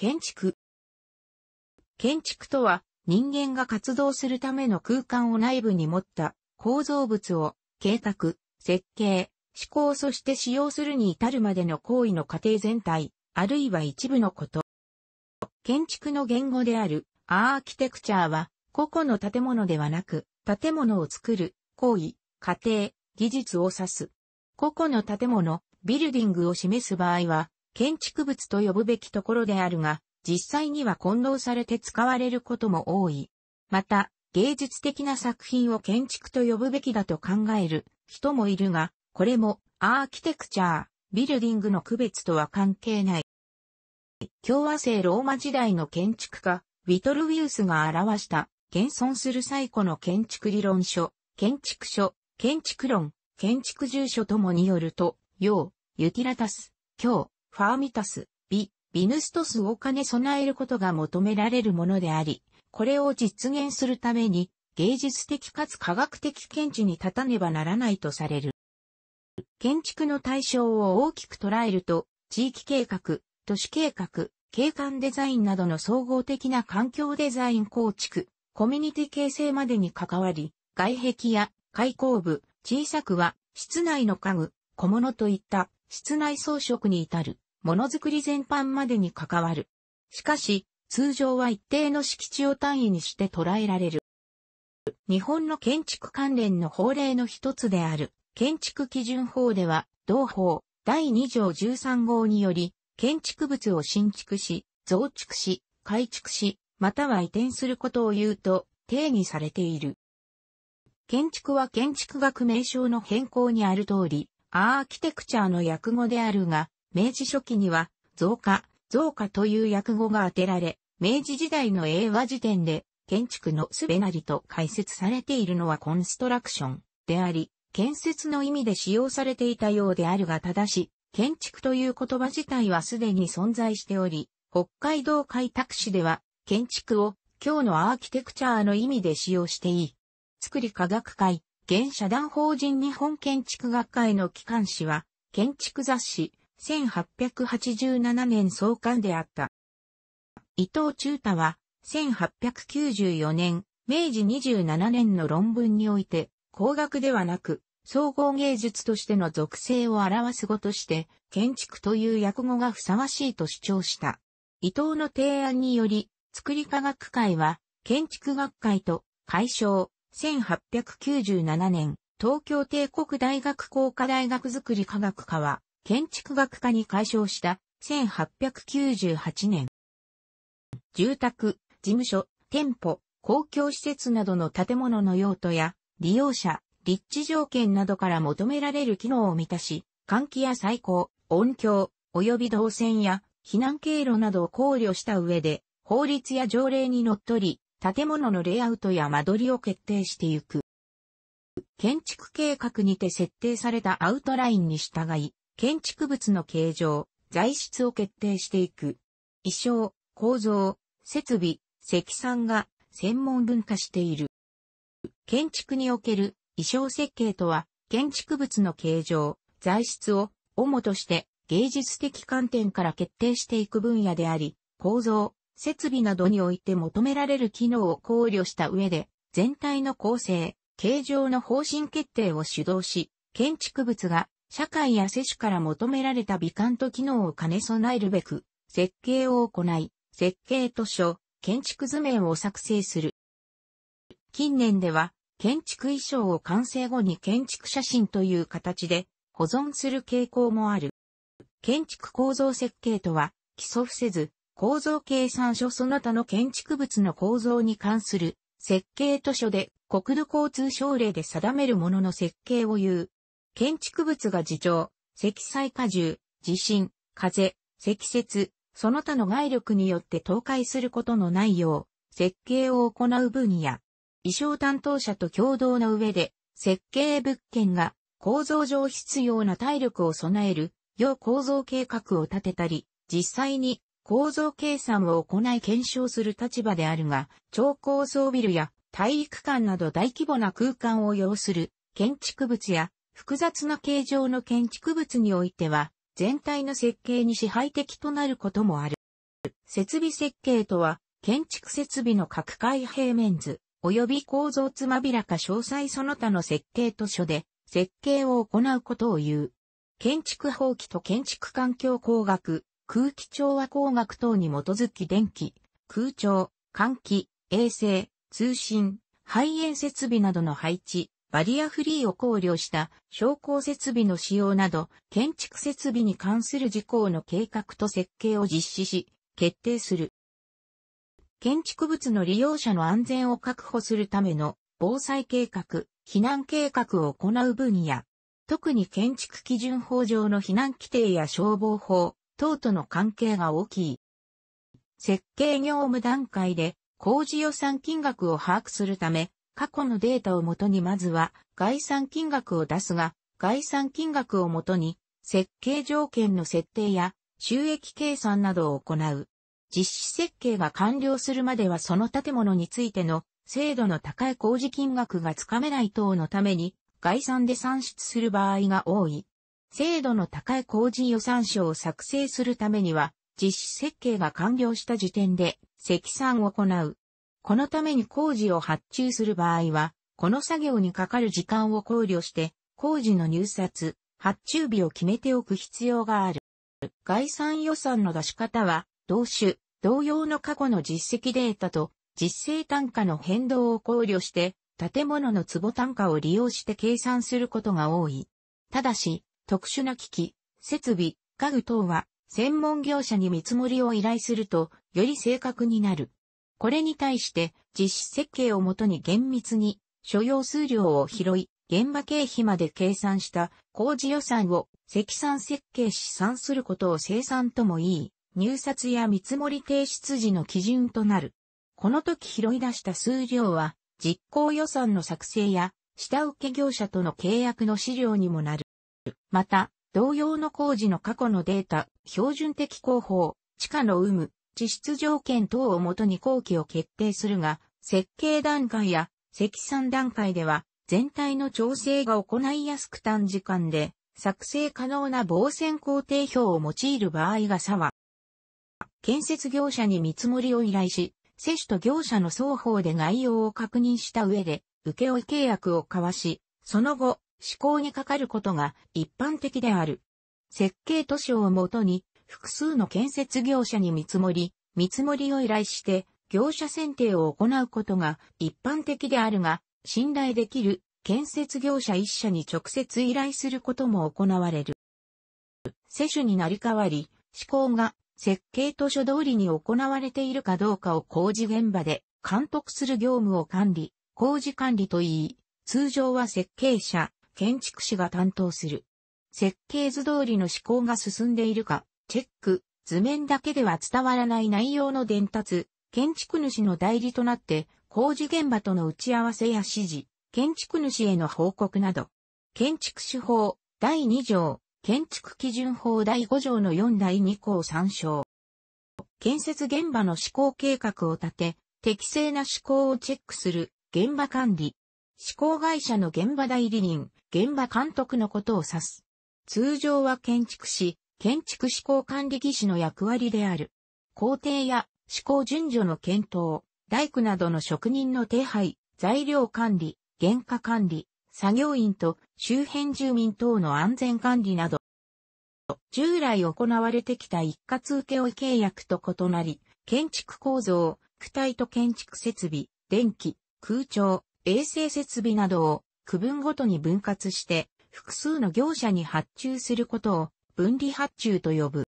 建築。建築とは、人間が活動するための空間を内部に持った構造物を、計画、設計、思考そして使用するに至るまでの行為の過程全体、あるいは一部のこと。建築の言語であるアーキテクチャーは、個々の建物ではなく、建物を作る、行為、過程、技術を指す。個々の建物、ビルディングを示す場合は、建築物と呼ぶべきところであるが、実際には混同されて使われることも多い。また、芸術的な作品を建築と呼ぶべきだと考える人もいるが、これもアーキテクチャー、ビルディングの区別とは関係ない。共和制ローマ時代の建築家、ウィトルウィウスが表した現存する最古の建築理論書、建築書、建築論、建築住所ともによると、要、ユティラタス、今日、ファーミタス、ビ、ビヌストスを兼ね備えることが求められるものであり、これを実現するために、芸術的かつ科学的見地に立たねばならないとされる。建築の対象を大きく捉えると、地域計画、都市計画、景観デザインなどの総合的な環境デザイン構築、コミュニティ形成までに関わり、外壁や開口部、小さくは室内の家具、小物といった室内装飾に至る。ものづくり全般までに関わる。しかし、通常は一定の敷地を単位にして捉えられる。日本の建築関連の法令の一つである、建築基準法では、同法第2条13号により、建築物を新築し、増築し、改築し、または移転することを言うと定義されている。建築は建築学名称の変更にある通り、アーキテクチャーの訳語であるが、明治初期には、造花、造花という訳語が当てられ、明治時代の英和辞典で、建築のすべなりと解説されているのはコンストラクションであり、建設の意味で使用されていたようであるがただし、建築という言葉自体はすでに存在しており、北海道開拓市では、建築を今日のアーキテクチャーの意味で使用していい。作り科学会、現社団法人日本建築学会の機関誌は、建築雑誌、1887年創刊であった。伊藤忠太は、1894年、明治27年の論文において、工学ではなく、総合芸術としての属性を表す語として、建築という訳語がふさわしいと主張した。伊藤の提案により、作り科学会は、建築学会と、解消、1897年、東京帝国大学工科大学作り科学科は、建築学科に改称した1898年。住宅、事務所、店舗、公共施設などの建物の用途や利用者、立地条件などから求められる機能を満たし、換気や最高、音響、及び動線や避難経路などを考慮した上で、法律や条例にのっとり、建物のレイアウトや間取りを決定していく。建築計画にて設定されたアウトラインに従い、建築物の形状、材質を決定していく。衣装、構造、設備、積算が専門分化している。建築における衣装設計とは、建築物の形状、材質を主として芸術的観点から決定していく分野であり、構造、設備などにおいて求められる機能を考慮した上で、全体の構成、形状の方針決定を主導し、建築物が社会や世主から求められた美観と機能を兼ね備えるべく、設計を行い、設計図書、建築図面を作成する。近年では、建築衣装を完成後に建築写真という形で保存する傾向もある。建築構造設計とは、基礎伏せず、構造計算書その他の建築物の構造に関する設計図書で国土交通省令で定めるものの設計を言う。建築物が自重、積載荷重、地震、風、積雪、その他の外力によって倒壊することのないよう、設計を行う分野。衣装担当者と共同の上で、設計物件が構造上必要な体力を備える、要構造計画を立てたり、実際に構造計算を行い検証する立場であるが、超高層ビルや体育館など大規模な空間を要する建築物や複雑な形状の建築物においては、全体の設計に支配的となることもある。設備設計とは、建築設備の各開平面図、及び構造つまびらか詳細その他の設計図書で、設計を行うことを言う。建築法規と建築環境工学、空気調和工学等に基づき電気、空調、換気、衛星、通信、排煙設備などの配置、バリアフリーを考慮した昇降設備の使用など、建築設備に関する事項の計画と設計を実施し、決定する。建築物の利用者の安全を確保するための防災計画、避難計画を行う分野、特に建築基準法上の避難規定や消防法等との関係が大きい。設計業務段階で工事予算金額を把握するため、過去のデータをもとにまずは概算金額を出すが、概算金額をもとに設計条件の設定や収益計算などを行う。実施設計が完了するまではその建物についての精度の高い工事金額がつかめない等のために概算で算出する場合が多い。精度の高い工事予算書を作成するためには、実施設計が完了した時点で積算を行う。このために工事を発注する場合は、この作業にかかる時間を考慮して、工事の入札、発注日を決めておく必要がある。概算予算の出し方は、同種、同様の過去の実績データと、実勢単価の変動を考慮して、建物の坪単価を利用して計算することが多い。ただし、特殊な機器、設備、家具等は、専門業者に見積もりを依頼すると、より正確になる。これに対して実施設計をもとに厳密に所要数量を拾い、現場経費まで計算した工事予算を積算設計試算することを生産ともいい、入札や見積もり提出時の基準となる。この時拾い出した数量は、実行予算の作成や、下請け業者との契約の資料にもなる。また、同様の工事の過去のデータ、標準的工法、地下の有無、地質条件等をもとに工期を決定するが、設計段階や積算段階では全体の調整が行いやすく短時間で作成可能な防線工程表を用いる場合が差は、建設業者に見積もりを依頼し、接種と業者の双方で概要を確認した上で、請負契約を交わし、その後、施行にかかることが一般的である。設計図書をもとに、複数の建設業者に見積もり、見積もりを依頼して、業者選定を行うことが一般的であるが、信頼できる建設業者一社に直接依頼することも行われる。施主になり代わり、施工が設計図書通りに行われているかどうかを工事現場で監督する業務を管理、工事管理といい、通常は設計者、建築士が担当する。設計図通りの施工が進んでいるか、チェック、図面だけでは伝わらない内容の伝達、建築主の代理となって、工事現場との打ち合わせや指示、建築主への報告など、建築手法、第2条、建築基準法第5条の4第2項参照。建設現場の施行計画を立て、適正な施行をチェックする、現場管理。施行会社の現場代理人、現場監督のことを指す。通常は建築士、建築施工管理技師の役割である。工程や施工順序の検討、大工などの職人の手配、材料管理、原価管理、作業員と周辺住民等の安全管理など、従来行われてきた一括請負契約と異なり、建築構造、躯体と建築設備、電気、空調、衛生設備などを区分ごとに分割して複数の業者に発注することを分離発注と呼ぶ。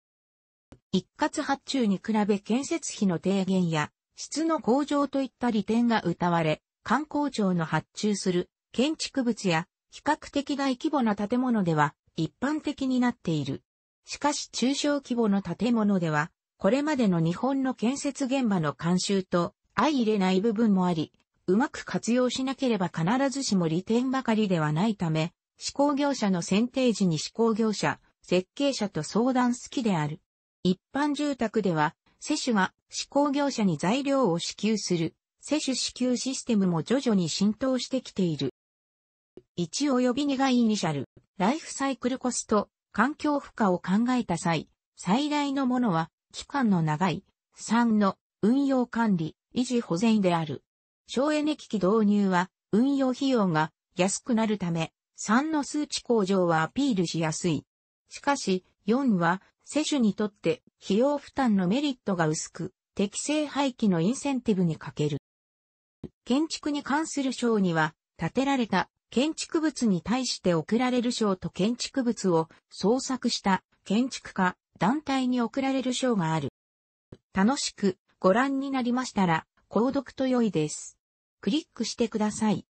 一括発注に比べ建設費の低減や質の向上といった利点が謳われ、観光庁の発注する建築物や比較的大規模な建物では一般的になっている。しかし中小規模の建物では、これまでの日本の建設現場の慣習と相入れない部分もあり、うまく活用しなければ必ずしも利点ばかりではないため、施工業者の選定時に施工業者、設計者と相談好きである。一般住宅では、施主が施工業者に材料を支給する、施主支給システムも徐々に浸透してきている。1及び2がイニシャル、ライフサイクルコスト、環境負荷を考えた際、最大のものは、期間の長い、3の運用管理、維持保全である。省エネ機器導入は、運用費用が安くなるため、3の数値向上はアピールしやすい。しかし、4は、施主にとって費用負担のメリットが薄く、適正廃棄のインセンティブに欠ける。建築に関する賞には、建てられた建築物に対して贈られる賞と建築物を創作した建築家、団体に贈られる賞がある。楽しくご覧になりましたら、購読と良いです。クリックしてください。